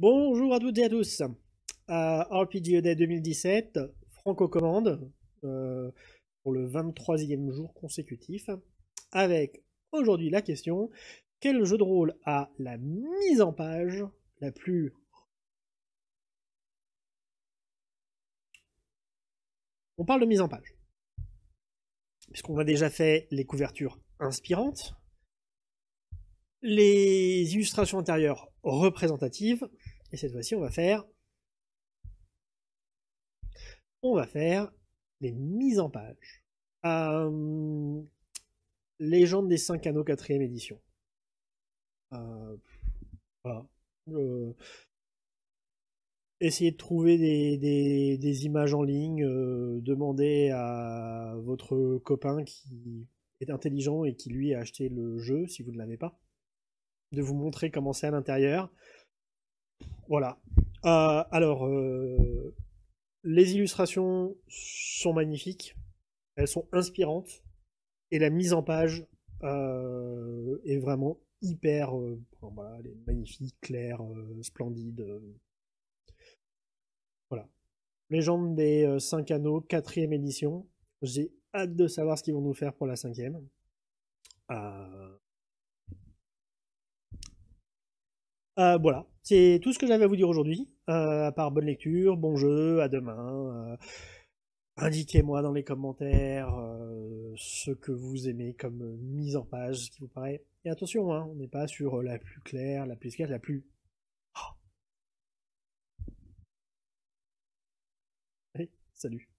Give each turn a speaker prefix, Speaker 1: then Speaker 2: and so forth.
Speaker 1: Bonjour à toutes et à tous. À RPG Day 2017, Franco commande euh, pour le 23e jour consécutif avec aujourd'hui la question quel jeu de rôle a la mise en page la plus On parle de mise en page. Puisqu'on a déjà fait les couvertures inspirantes, les illustrations intérieures représentatives. Et cette fois-ci, on va faire on va faire les mises en page. Euh, Légende des 5 canaux 4 édition. Euh, euh, essayez de trouver des images en ligne, demandez à votre copain qui est intelligent et qui lui a acheté le jeu si vous ne l'avez pas de vous montrer comment c'est à l'intérieur. Voilà. Euh, alors, euh, les illustrations sont magnifiques, elles sont inspirantes, et la mise en page euh, est vraiment hyper... magnifique, claire, splendide. Voilà. Légende des 5 anneaux, quatrième édition. J'ai hâte de savoir ce qu'ils vont nous faire pour la cinquième. Euh, voilà, c'est tout ce que j'avais à vous dire aujourd'hui. Euh, à part bonne lecture, bon jeu, à demain. Euh, indiquez-moi dans les commentaires ce que vous aimez comme mise en page, ce qui vous paraît. Et attention, hein, on n'est pas sur la plus claire, la plus claire, la plus. Ah.
Speaker 2: salut.